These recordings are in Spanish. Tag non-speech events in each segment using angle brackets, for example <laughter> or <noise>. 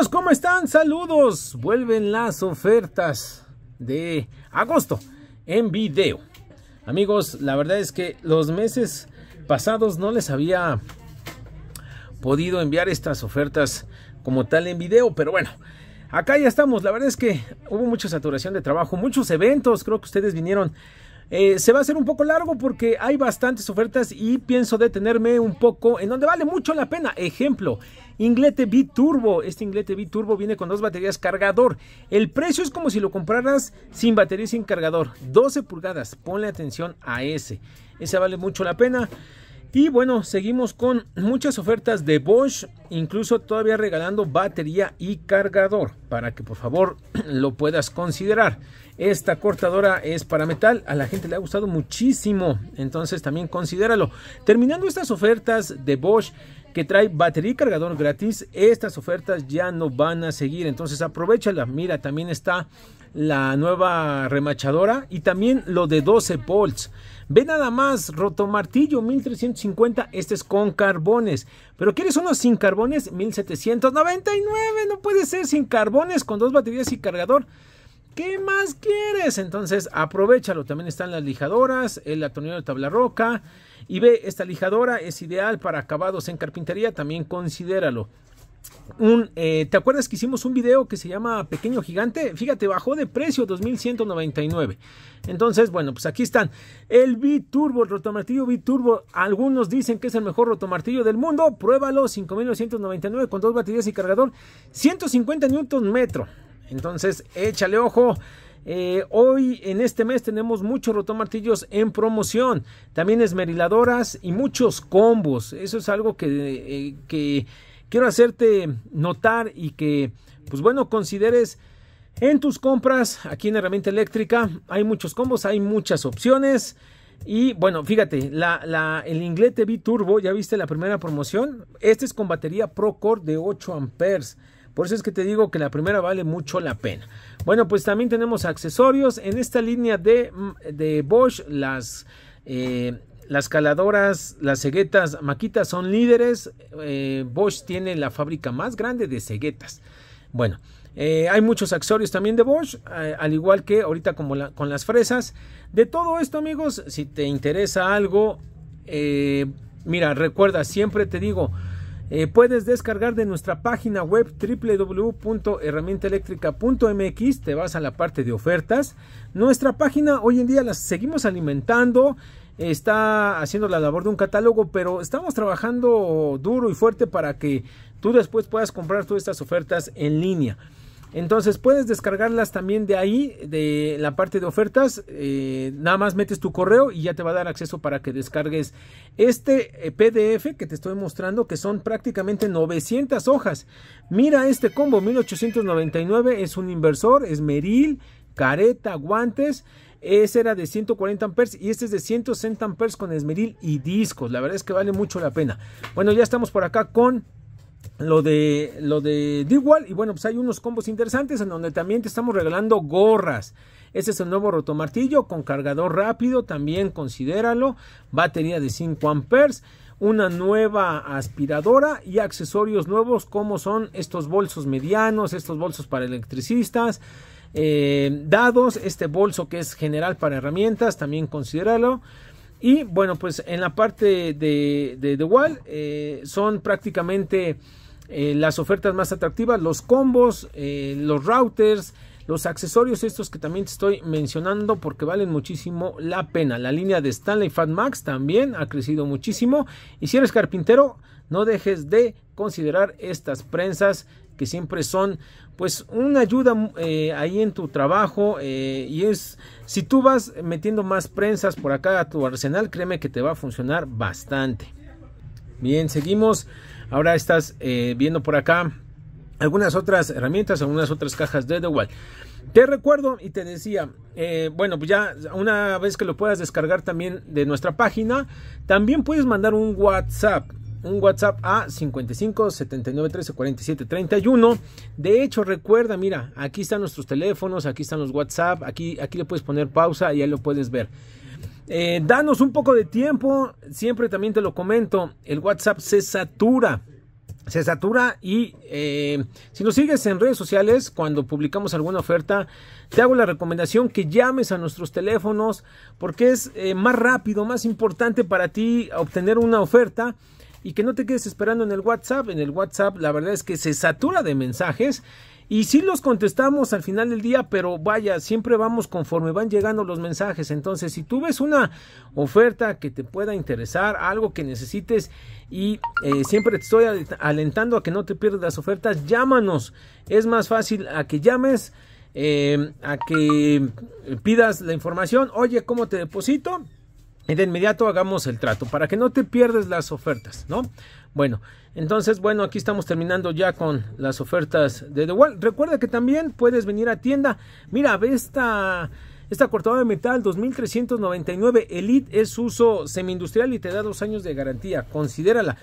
Pues, ¿cómo están? Saludos. Vuelven las ofertas de agosto en video. Amigos, la verdad es que los meses pasados no les había podido enviar estas ofertas como tal en video, pero bueno, acá ya estamos. La verdad es que hubo mucha saturación de trabajo, muchos eventos. Creo que ustedes vinieron eh, se va a hacer un poco largo porque hay bastantes ofertas y pienso detenerme un poco en donde vale mucho la pena. Ejemplo, inglete Turbo. Este inglete Turbo viene con dos baterías cargador. El precio es como si lo compraras sin batería y sin cargador. 12 pulgadas. Ponle atención a ese. Ese vale mucho la pena. Y bueno, seguimos con muchas ofertas de Bosch, incluso todavía regalando batería y cargador, para que por favor <clears throat> lo puedas considerar. Esta cortadora es para metal, a la gente le ha gustado muchísimo, entonces también considéralo. Terminando estas ofertas de Bosch que trae batería y cargador gratis, estas ofertas ya no van a seguir, entonces aprovechala. Mira, también está la nueva remachadora y también lo de 12 volts. Ve nada más, rotomartillo 1350, este es con carbones. Pero ¿quieres uno sin carbones? 1799, no puede ser sin carbones con dos baterías y cargador. ¿Qué más quieres? Entonces, aprovechalo. También están las lijadoras, el atornillador de tabla roca. Y ve, esta lijadora es ideal para acabados en carpintería. También considéralo. Un, eh, ¿Te acuerdas que hicimos un video que se llama Pequeño Gigante? Fíjate, bajó de precio 2199. Entonces, bueno, pues aquí están. El B-Turbo, el rotomartillo Turbo. Algunos dicen que es el mejor rotomartillo del mundo. Pruébalo, 5999 con dos baterías y cargador. 150 Nm. Entonces, échale ojo. Eh, hoy en este mes tenemos muchos rotomartillos en promoción, también esmeriladoras y muchos combos. Eso es algo eh, que, quiero hacerte notar y que, pues bueno, consideres en tus compras aquí en Herramienta Eléctrica. Hay muchos combos, hay muchas opciones. Y bueno, fíjate, el Inglete B Turbo, ya viste la primera promoción. Este es con batería ProCore de 8 amperes. Por eso es que te digo que la primera vale mucho la pena. Bueno, pues también tenemos accesorios. En esta línea de, mm, Bosch, las... Eh, las caladoras, las ceguetas maquitas son líderes. Eh, Bosch tiene la fábrica más grande de ceguetas. Bueno, eh, hay muchos accesorios también de Bosch, al igual que ahorita como con las fresas. De todo esto, amigos, si te interesa algo, mira, recuerda, siempre te digo, eh, puedes descargar de nuestra página web www.herramientaeléctrica.mx, te vas a la parte de ofertas. Nuestra página hoy en día la seguimos alimentando, está haciendo la labor de un catálogo, pero estamos trabajando duro y fuerte para que tú después puedas comprar todas estas ofertas en línea. Entonces puedes descargarlas también de ahí, de la parte de ofertas. Eh, nada más metes tu correo y ya te va a dar acceso para que descargues este eh, PDF que te estoy mostrando, que son prácticamente 900 hojas. Mira este combo, 1899, es un inversor, Esmeril, careta, guantes. Ese era de 140 amperes y este es de 160 amperes con esmeril y discos. La verdad es que vale mucho la pena. Bueno, ya estamos por acá con lo de lo de Dewall y bueno pues hay unos combos interesantes en donde también te estamos regalando gorras ese es el nuevo rotomartillo con cargador rápido también considéralo batería de 5 amperes una nueva aspiradora y accesorios nuevos como son estos bolsos medianos estos bolsos para electricistas eh, dados este bolso que es general para herramientas también considéralo y bueno, pues en la parte de, de The Wall eh, son prácticamente eh, las ofertas más atractivas, los combos, eh, los routers, los accesorios estos que también te estoy mencionando porque valen muchísimo la pena. La línea de Stanley Max también ha crecido muchísimo y si eres carpintero no dejes de considerar estas prensas que siempre son pues una ayuda eh, ahí en tu trabajo eh, y es si tú vas metiendo más prensas por acá a tu arsenal créeme que te va a funcionar bastante bien seguimos ahora estás eh, viendo por acá algunas otras herramientas algunas otras cajas de igual te recuerdo y te decía, bueno, pues ya una vez que lo puedas descargar también de nuestra página, también puedes mandar un WhatsApp un WhatsApp a 55 79 13 47 31. De hecho, recuerda, mira, aquí están nuestros teléfonos, aquí están los WhatsApp, aquí, aquí le puedes poner pausa y ahí lo puedes ver. Eh, danos un poco de tiempo, siempre también te lo comento, el WhatsApp se satura. Se satura y eh, si nos sigues en redes sociales, cuando publicamos alguna oferta, te hago la recomendación que llames a nuestros teléfonos porque es eh, más rápido, más importante para ti obtener una oferta y que no te quedes esperando en el WhatsApp. En el WhatsApp la verdad es que se satura de mensajes y si los contestamos al final del día, pero vaya, siempre vamos conforme van llegando los mensajes. Entonces, si tú ves una oferta que te pueda interesar, algo que necesites, y eh, siempre te estoy alentando a que no te pierdas las ofertas, llámanos. Es más fácil a que llames, eh, a que pidas la información. Oye, ¿cómo te deposito? Y de inmediato hagamos el trato para que no te pierdas las ofertas, ¿no? Bueno, entonces, bueno, aquí estamos terminando ya con las ofertas de The Wall. Recuerda que también puedes venir a tienda. Mira, ve esta, esta cortadora de metal 2399 Elite es uso semi-industrial y te da dos años de garantía. Considérala.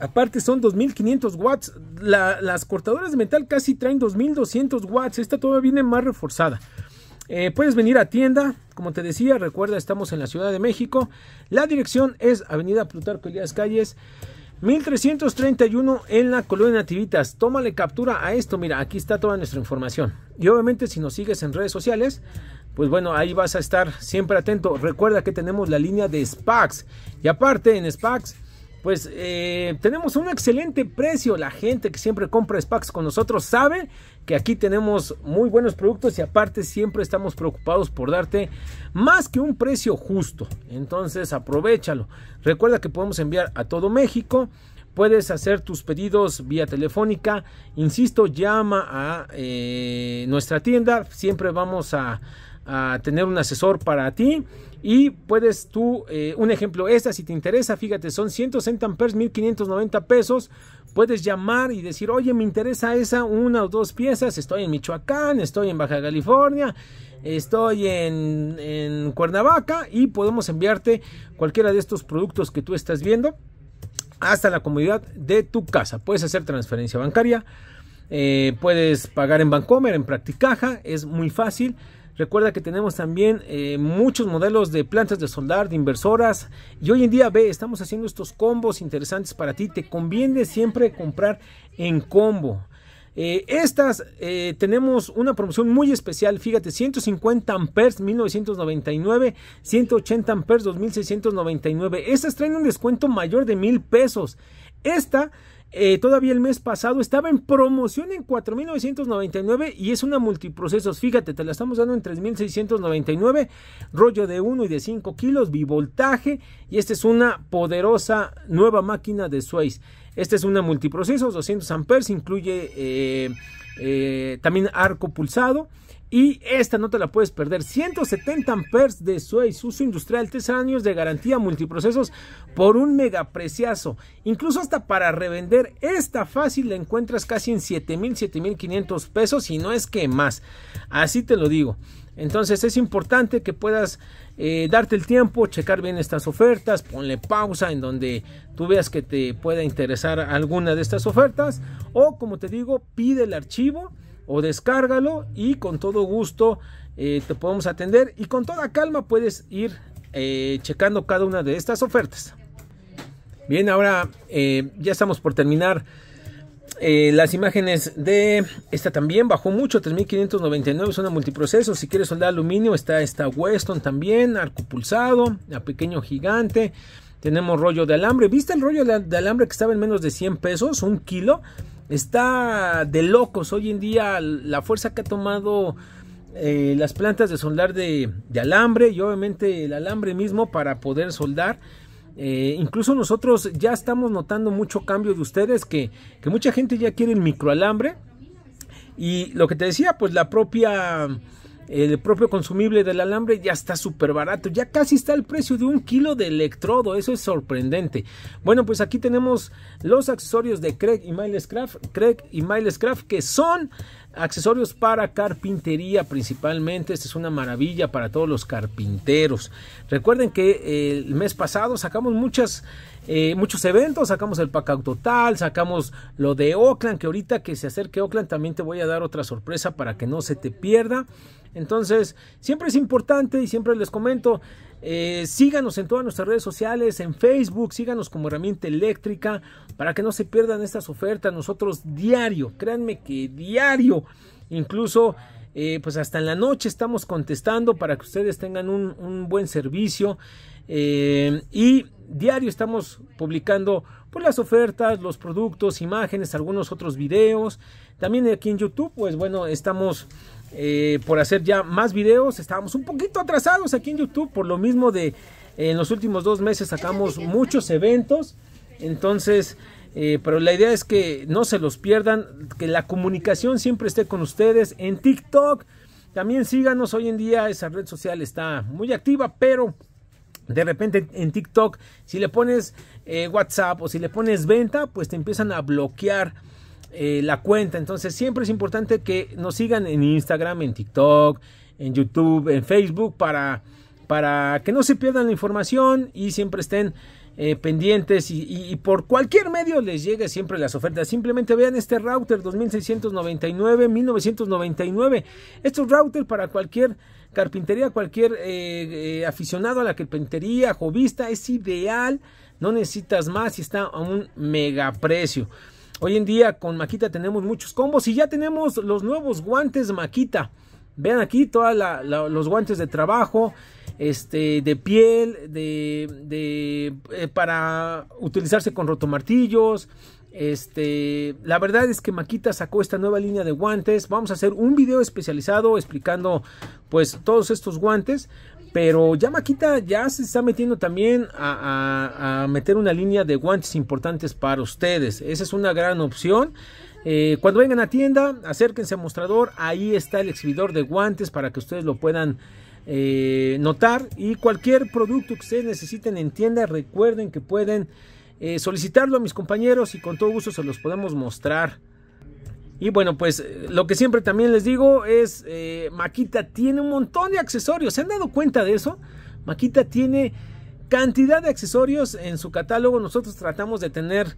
Aparte son 2500 watts. las cortadoras de metal casi traen 2200 watts. Esta todavía viene más reforzada. Eh, puedes venir a tienda, como te decía, recuerda, estamos en la Ciudad de México. La dirección es Avenida Plutarco Elías Calles. 1331 en la colonia Nativitas. Tómale captura a esto. Mira, aquí está toda nuestra información. Y obviamente, si nos sigues en redes sociales, pues bueno, ahí vas a estar siempre atento. Recuerda que tenemos la línea de Spax Y aparte, en Spax pues eh, tenemos un excelente precio. La gente que siempre compra SPACs con nosotros sabe que aquí tenemos muy buenos productos y aparte siempre estamos preocupados por darte más que un precio justo. Entonces aprovechalo. Recuerda que podemos enviar a todo México. Puedes hacer tus pedidos vía telefónica. Insisto, llama a eh, nuestra tienda. Siempre vamos a, a tener un asesor para ti. Y puedes tú, eh, un ejemplo, esta si te interesa, fíjate, son 160 amperes, 1590 pesos. Puedes llamar y decir, oye, me interesa esa una o dos piezas. Estoy en Michoacán, estoy en Baja California, estoy en, en Cuernavaca y podemos enviarte cualquiera de estos productos que tú estás viendo hasta la comodidad de tu casa. Puedes hacer transferencia bancaria, eh, puedes pagar en Bancomer, en Practicaja, es muy fácil. Recuerda que tenemos también eh, muchos modelos de plantas de soldar, de inversoras. Y hoy en día, ve, estamos haciendo estos combos interesantes para ti. Te conviene siempre comprar en combo. Eh, estas eh, tenemos una promoción muy especial, fíjate, 150 amperes 1999, 180 amperes 2699. Estas traen un descuento mayor de mil pesos. Esta eh, todavía el mes pasado estaba en promoción en 4.999 y es una multiprocesos. Fíjate, te la estamos dando en 3.699, rollo de 1 y de 5 kilos, bivoltaje y esta es una poderosa nueva máquina de Swayze. Esta es una multiprocesos, 200 amperes, incluye eh, eh, también arco pulsado. Y esta no te la puedes perder. 170 amperes de Suez, uso industrial, 3 años de garantía multiprocesos por un mega preciazo. Incluso hasta para revender, esta fácil la encuentras casi en 7.000, 7.500 pesos y no es que más. Así te lo digo. Entonces es importante que puedas eh, darte el tiempo, checar bien estas ofertas, ponle pausa en donde tú veas que te pueda interesar alguna de estas ofertas o como te digo, pide el archivo o descárgalo y con todo gusto eh, te podemos atender y con toda calma puedes ir eh, checando cada una de estas ofertas. Bien, ahora ya estamos por terminar eh, las imágenes de esta también bajó mucho, 3599, es una multiproceso. Si quieres soldar aluminio, está esta Weston también, arco pulsado, a pequeño gigante. Tenemos rollo de alambre. ¿Viste el rollo de alambre que estaba en menos de 100 pesos? Un kilo. Está de locos. Hoy en día la fuerza que ha tomado eh, las plantas de soldar de alambre y obviamente el alambre mismo para poder soldar. Eh, incluso nosotros ya estamos notando mucho cambio de ustedes, que, mucha gente ya quiere el microalambre. Y lo que te decía, pues la propia, el propio consumible del alambre ya está súper barato, ya casi está el precio de un kilo de electrodo, eso es sorprendente. Bueno, pues aquí tenemos los accesorios de Craig y Craft Craig y Miles Craft que son Accesorios para carpintería principalmente. Esta es una maravilla para todos los carpinteros. Recuerden que eh, el mes pasado sacamos muchas, eh, muchos eventos. Sacamos el packout Total, sacamos lo de Oakland, que ahorita que se acerque Oakland también te voy a dar otra sorpresa para que no se te pierda. Entonces, siempre es importante y siempre les comento, eh, síganos en todas nuestras redes sociales, en Facebook, síganos como herramienta eléctrica para que no se pierdan estas ofertas. Nosotros diario, créanme que diario, incluso eh, pues hasta en la noche estamos contestando para que ustedes tengan un, buen servicio. Eh, y diario estamos publicando pues, las ofertas, los productos, imágenes, algunos otros videos. También aquí en YouTube, pues bueno, estamos eh, por hacer ya más videos. Estábamos un poquito atrasados aquí en YouTube por lo mismo de eh, en los últimos dos meses sacamos muchos eventos. Entonces, eh, pero la idea es que no se los pierdan, que la comunicación siempre esté con ustedes en TikTok. También síganos, hoy en día esa red social está muy activa, pero de repente en TikTok, si le pones WhatsApp o si le pones venta, pues te empiezan a bloquear eh, la cuenta. Entonces siempre es importante que nos sigan en Instagram, en TikTok, en YouTube, en Facebook para, para que no se pierdan la información y siempre estén eh, pendientes y, por cualquier medio les llegue siempre las ofertas. Simplemente vean este router 2699, 1999. Estos routers para cualquier carpintería, cualquier eh, aficionado a la carpintería, jovista, es ideal. No necesitas más y está a un mega precio. Hoy en día con Maquita tenemos muchos combos y ya tenemos los nuevos guantes Maquita. Vean aquí todos los guantes de trabajo, este, de piel, de, eh, para utilizarse con rotomartillos. Este, la verdad es que Maquita sacó esta nueva línea de guantes. Vamos a hacer un video especializado explicando pues todos estos guantes. Pero ya Maquita ya se está metiendo también a, meter una línea de guantes importantes para ustedes. Esa es una gran opción. Eh, cuando vengan a tienda, acérquense al mostrador. Ahí está el exhibidor de guantes para que ustedes lo puedan eh, notar. Y cualquier producto que ustedes necesiten en tienda, recuerden que pueden eh, solicitarlo a mis compañeros y con todo gusto se los podemos mostrar. Y bueno, pues eh, lo que siempre también les digo es, eh, Maquita tiene un montón de accesorios. ¿Se han dado cuenta de eso? Maquita tiene cantidad de accesorios en su catálogo. Nosotros tratamos de tener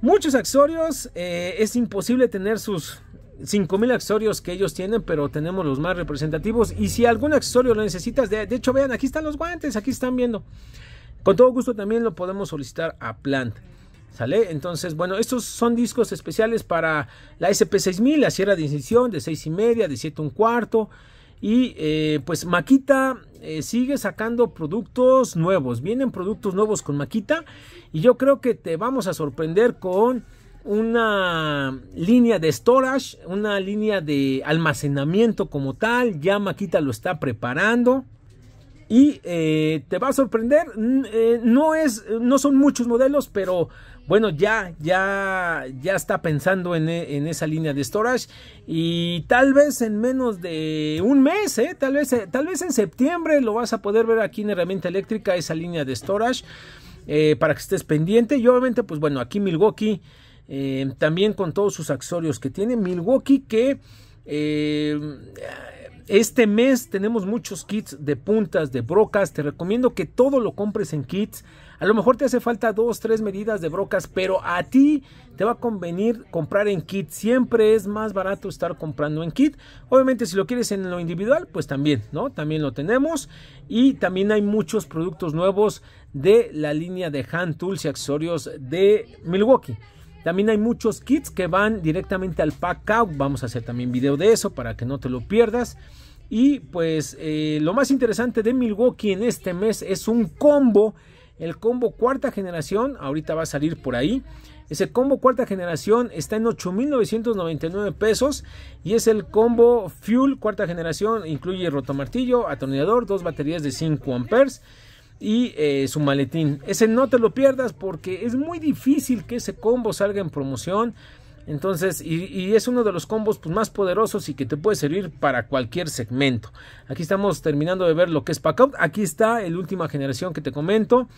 muchos accesorios. Eh, es imposible tener sus 5000 accesorios que ellos tienen, pero tenemos los más representativos. Y si algún accesorio lo necesitas, de, hecho, vean, aquí están los guantes, aquí están viendo. Con todo gusto también lo podemos solicitar a Plant. ¿Sale? Entonces, bueno, estos son discos especiales para la SP6000, la Sierra de Incisión, de 6 y media, de 7 un cuarto. Y eh, pues Maquita eh, sigue sacando productos nuevos. Vienen productos nuevos con Maquita. Y yo creo que te vamos a sorprender con una línea de storage, una línea de almacenamiento como tal. Ya Maquita lo está preparando. Y eh, te va a sorprender. no, es, no son muchos modelos, pero bueno, ya, ya, ya está pensando e, en, esa línea de storage y tal vez en menos de un mes, ¿eh? tal, vez, eh, tal vez en septiembre lo vas a poder ver aquí en herramienta eléctrica, esa línea de storage, eh, para que estés pendiente. Y obviamente, pues bueno, aquí Milwaukee, también con todos sus accesorios que tiene Milwaukee, que... Este mes tenemos muchos kits de puntas, de brocas. Te recomiendo que todo lo compres en kits. A lo mejor te hace falta dos, tres medidas de brocas, pero a ti te va a convenir comprar en kit. Siempre es más barato estar comprando en kit. Obviamente si lo quieres en lo individual, pues también, ¿no? También lo tenemos. Y también hay muchos productos nuevos de la línea de hand tools y accesorios de Milwaukee. También hay muchos kits que van directamente al pack out. Vamos a hacer también video de eso para que no te lo pierdas. Y pues eh, lo más interesante de Milwaukee en este mes es un combo el combo cuarta generación, ahorita va a salir por ahí. Ese combo cuarta generación está en 8.999 pesos y es el combo Fuel cuarta generación, incluye rotomartillo, atornillador, dos baterías de 5 amperes y eh, su maletín. Ese no te lo pierdas porque es muy difícil que ese combo salga en promoción. Entonces, y, es uno de los combos pues, más poderosos y que te puede servir para cualquier segmento. Aquí estamos terminando de ver lo que es Packout. Aquí está el última generación que te comento.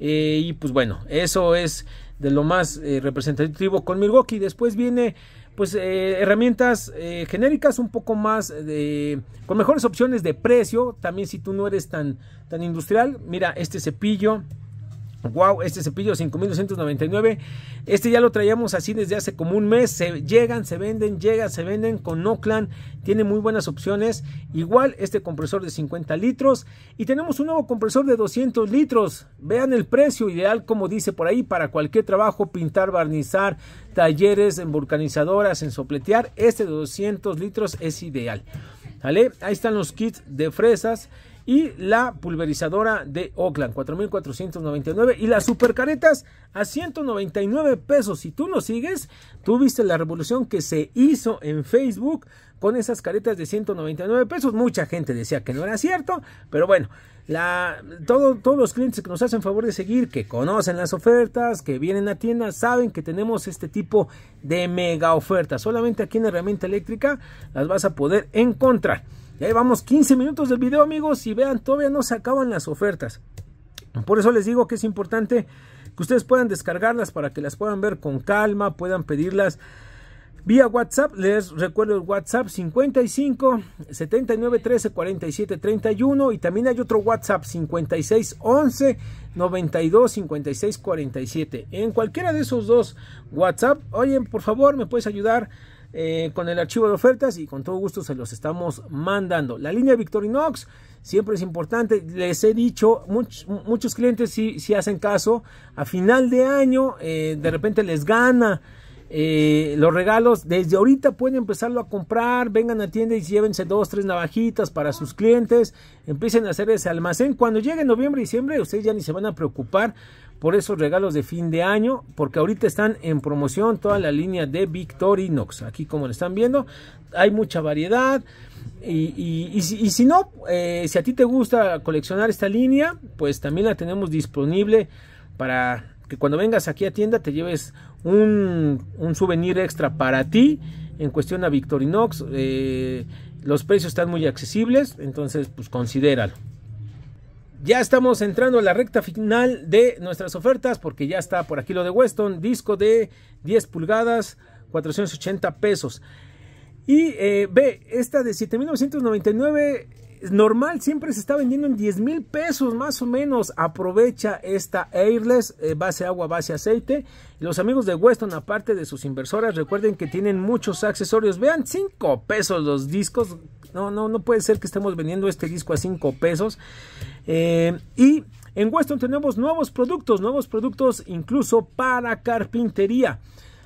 Eh, y pues bueno, eso es de lo más eh, representativo con Milwaukee. Después viene pues eh, herramientas genéricas un poco más de, con mejores opciones de precio también si tú no eres tan tan industrial mira este cepillo Wow, este cepillo 5299. Este ya lo traíamos así desde hace como un mes. Se llegan, se venden, llegan, se venden con Oakland. Tiene muy buenas opciones. Igual este compresor de 50 litros. Y tenemos un nuevo compresor de 200 litros. Vean el precio ideal, como dice por ahí, para cualquier trabajo: pintar, barnizar, talleres, en vulcanizadoras, en sopletear. Este de 200 litros es ideal. Ahí están los kits de fresas y la pulverizadora de Oakland, 4.499 y las supercaretas a 199 pesos. Si tú nos sigues, tú viste la revolución que se hizo en Facebook con esas caretas de 199 pesos. Mucha gente decía que no era cierto, pero bueno. La, todos los clientes que nos hacen favor de seguir, que conocen las ofertas, que vienen a tiendas, saben que tenemos este tipo de mega ofertas. Solamente aquí en Herramienta Eléctrica las vas a poder encontrar. Ya vamos, 15 minutos del video amigos y vean, todavía no se acaban las ofertas. Por eso les digo que es importante que ustedes puedan descargarlas para que las puedan ver con calma, puedan pedirlas vía WhatsApp. Les recuerdo el WhatsApp 55 79 13 47 31 y también hay otro WhatsApp 56 11 92 56 47. En cualquiera de esos dos WhatsApp, oye, por favor, me puedes ayudar eh, con el archivo de ofertas y con todo gusto se los estamos mandando. La línea Victorinox siempre es importante. Les he dicho, muchos clientes si, si hacen caso. A final de año eh, de repente les gana. Eh, los regalos desde ahorita pueden empezarlo a comprar vengan a tienda y llévense dos tres navajitas para sus clientes empiecen a hacer ese almacén cuando llegue noviembre diciembre ustedes ya ni se van a preocupar por esos regalos de fin de año, porque ahorita están en promoción toda la línea de Victorinox. Aquí como lo están viendo, hay mucha variedad. Y, si, no, eh, si a ti te gusta coleccionar esta línea, pues también la tenemos disponible para que cuando vengas aquí a tienda te lleves un, souvenir extra para ti en cuestión a Victorinox. Eh, los precios están muy accesibles, entonces pues considéralo. Ya estamos entrando a la recta final de nuestras ofertas porque ya está por aquí lo de Weston, disco de 10 pulgadas, 480 pesos. Y eh, ve, esta de 7.999 normal siempre se está vendiendo en 10 mil pesos más o menos. Aprovecha esta Airless, eh, base agua, base aceite. Los amigos de Weston, aparte de sus inversoras, recuerden que tienen muchos accesorios. Vean, 5 pesos los discos no, puede ser que estemos vendiendo este disco a 5 pesos. Eh, y en Weston tenemos nuevos productos, nuevos productos incluso para carpintería.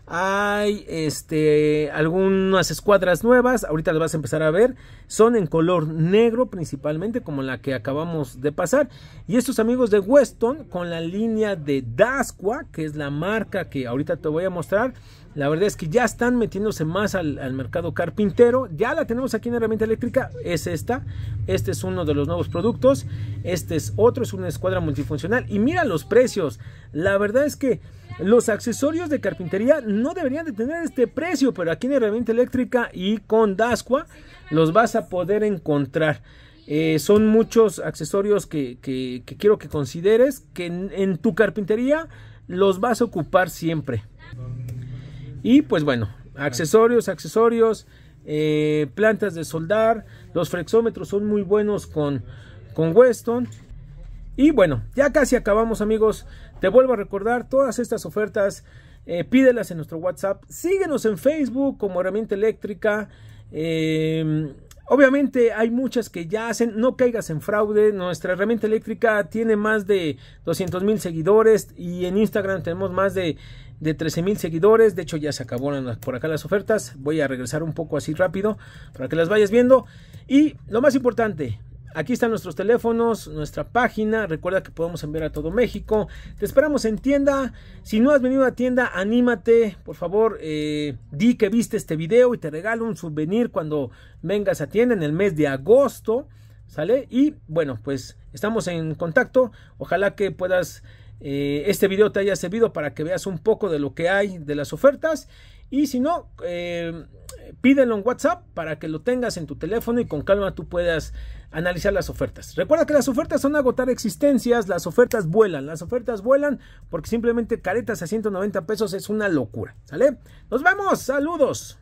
Hay este, algunas escuadras nuevas, ahorita las vas a empezar a ver. Son en color negro principalmente, como la que acabamos de pasar. Y estos amigos de Weston con la línea de Dasqua, que es la marca que ahorita te voy a mostrar. La verdad es que ya están metiéndose más al, al, mercado carpintero. Ya la tenemos aquí en herramienta eléctrica. Es esta. Este es uno de los nuevos productos. Este es otro. Es una escuadra multifuncional. Y mira los precios. La verdad es que los accesorios de carpintería no deberían de tener este precio, pero aquí en Herramienta Eléctrica y con Dasqua los vas a poder encontrar. Eh, son muchos accesorios que, quiero que consideres que en, tu carpintería los vas a ocupar siempre. Y pues bueno, accesorios, accesorios, eh, plantas de soldar, los flexómetros son muy buenos con, con Weston y bueno, ya casi acabamos amigos. Te vuelvo a recordar todas estas ofertas. Eh, pídelas en nuestro WhatsApp. Síguenos en Facebook como herramienta eléctrica. Em, obviamente hay muchas que ya hacen, no caigas en fraude, nuestra herramienta eléctrica tiene más de 200 mil seguidores y en Instagram tenemos más de, de 13 mil seguidores, de hecho ya se acabaron por acá las ofertas, voy a regresar un poco así rápido para que las vayas viendo y lo más importante, Aquí están nuestros teléfonos, nuestra página. Recuerda que podemos enviar a todo México. Te esperamos en tienda. Si no has venido a tienda, anímate. Por favor, eh, di que viste este video y te regalo un souvenir cuando vengas a tienda en el mes de agosto. ¿Sale? Y bueno, pues estamos en contacto. Ojalá que puedas... Eh, este video te haya servido para que veas un poco de lo que hay de las ofertas y si no, eh, pídelo en WhatsApp para que lo tengas en tu teléfono y con calma tú puedas analizar las ofertas. Recuerda que las ofertas son agotar existencias, las ofertas vuelan, las ofertas vuelan porque simplemente caretas a 190 pesos es una locura, ¿sale? Nos vemos, saludos.